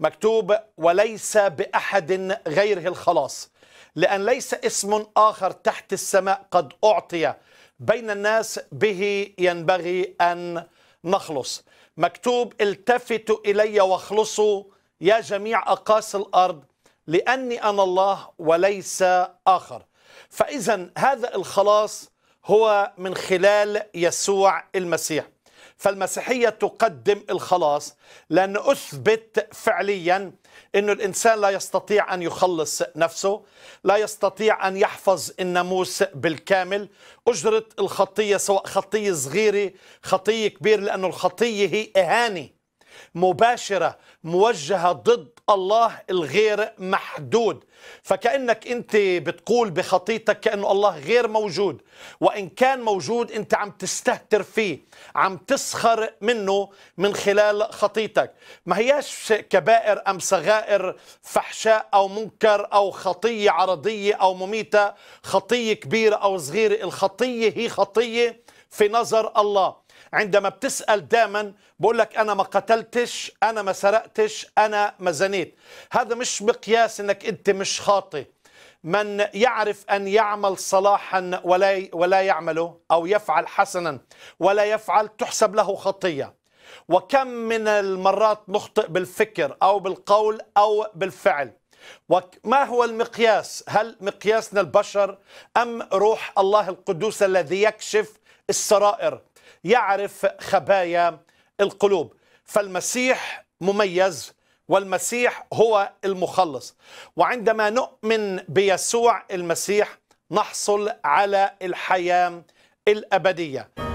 مكتوب وليس بأحد غيره الخلاص لأن ليس اسم آخر تحت السماء قد أعطي بين الناس به ينبغي أن نخلص مكتوب التفتوا إلي واخلصوا يا جميع أقاصي الأرض لأني أنا الله وليس آخر فإذا هذا الخلاص هو من خلال يسوع المسيح فالمسيحية تقدم الخلاص لأن أثبت فعليا أن الإنسان لا يستطيع أن يخلص نفسه لا يستطيع أن يحفظ الناموس بالكامل أجرة الخطية سواء خطية صغيرة خطية كبيرة لأن الخطية هي إهانة مباشرة موجهة ضد الله الغير محدود فكأنك أنت بتقول بخطيتك كأنه الله غير موجود وإن كان موجود أنت عم تستهتر فيه عم تسخر منه من خلال خطيتك ما هياش كبائر أم صغائر فحشاء أو منكر أو خطية عرضية أو مميتة خطية كبيرة أو صغيرة الخطية هي خطية في نظر الله عندما بتسأل دايما بقول لك أنا ما قتلتش أنا ما سرقتش أنا ما زنيت هذا مش مقياس أنك أنت مش خاطئ من يعرف أن يعمل صلاحا ولا, ولا يعمله أو يفعل حسنا ولا يفعل تحسب له خطية وكم من المرات نخطئ بالفكر أو بالقول أو بالفعل وما هو المقياس هل مقياسنا البشر أم روح الله القدوس الذي يكشف السرائر يعرف خبايا القلوب فالمسيح مميز والمسيح هو المخلص وعندما نؤمن بيسوع المسيح نحصل على الحياه الابديه